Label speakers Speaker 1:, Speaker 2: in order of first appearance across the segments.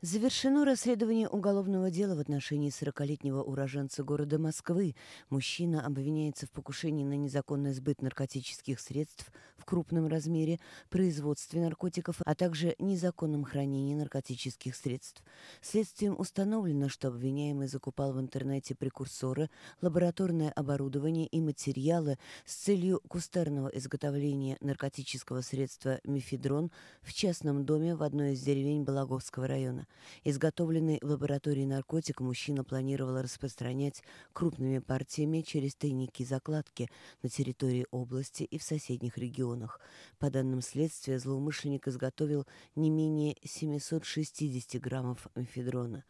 Speaker 1: Завершено расследование уголовного дела в отношении 40-летнего уроженца города Москвы. Мужчина обвиняется в покушении на незаконный сбыт наркотических средств в крупном размере, производстве наркотиков, а также незаконном хранении наркотических средств. Следствием установлено, что обвиняемый закупал в интернете прекурсоры, лабораторное оборудование и материалы с целью кустарного изготовления наркотического средства мифедрон в частном доме в одной из деревень Балаговского района. Изготовленный в лаборатории наркотик мужчина планировал распространять крупными партиями через тайники-закладки на территории области и в соседних регионах. По данным следствия, злоумышленник изготовил не менее 760 граммов амфедрона.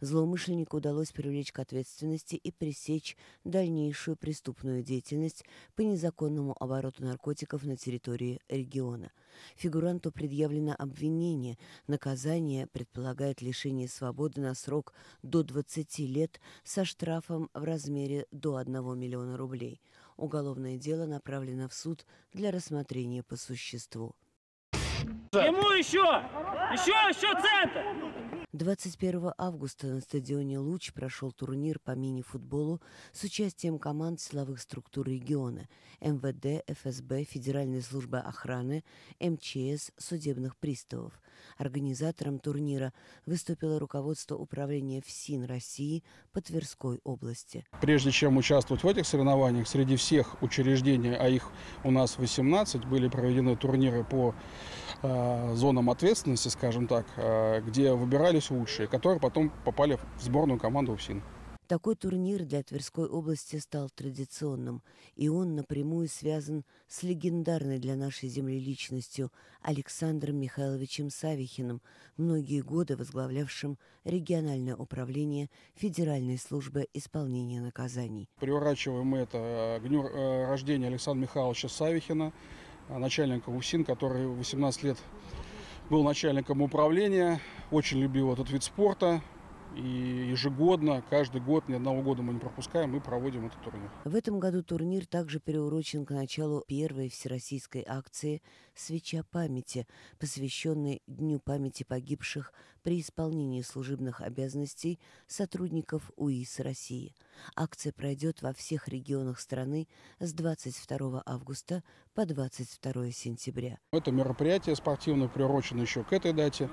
Speaker 1: Злоумышленнику удалось привлечь к ответственности и пресечь дальнейшую преступную деятельность по незаконному обороту наркотиков на территории региона – Фигуранту предъявлено обвинение. Наказание предполагает лишение свободы на срок до 20 лет со штрафом в размере до 1 миллиона рублей. Уголовное дело направлено в суд для рассмотрения по существу.
Speaker 2: Ему еще! Еще, еще центр!
Speaker 1: 21 августа на стадионе «Луч» прошел турнир по мини-футболу с участием команд силовых структур региона МВД, ФСБ, Федеральной службы охраны, МЧС, судебных приставов. Организатором турнира выступило руководство управления ФСИН России по Тверской области.
Speaker 2: Прежде чем участвовать в этих соревнованиях, среди всех учреждений, а их у нас 18, были проведены турниры по Э, зонам ответственности, скажем так, э, где выбирались лучшие, которые потом попали в сборную команду УФСИН.
Speaker 1: Такой турнир для Тверской области стал традиционным, и он напрямую связан с легендарной для нашей земли личностью Александром Михайловичем Савихиным, многие годы возглавлявшим региональное управление Федеральной
Speaker 2: службы исполнения наказаний. Приурачиваем это к э, дню рождения Александра Михайловича Савихина – Э, начальника УСИН, который 18 лет был начальником управления, очень любил этот вид спорта, и ежегодно, каждый год, ни одного года мы не пропускаем, мы проводим этот турнир.
Speaker 1: В этом году турнир также переурочен к началу первой всероссийской акции «Свеча памяти», посвященной Дню памяти погибших при исполнении служебных обязанностей сотрудников УИС России. Акция пройдет во всех регионах страны с 22
Speaker 2: августа по 22 сентября. Это мероприятие спортивное приурочено еще к этой дате.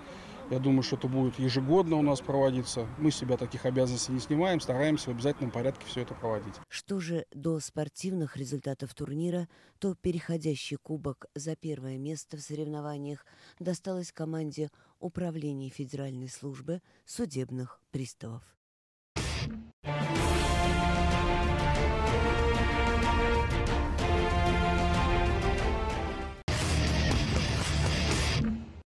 Speaker 2: Я думаю, что это будет ежегодно у нас проводиться. Мы себя таких обязанностей не снимаем, стараемся в обязательном порядке все это проводить.
Speaker 1: Что же до спортивных результатов турнира, то переходящий кубок за первое место в соревнованиях досталось команде Управления Федеральной службы судебных приставов.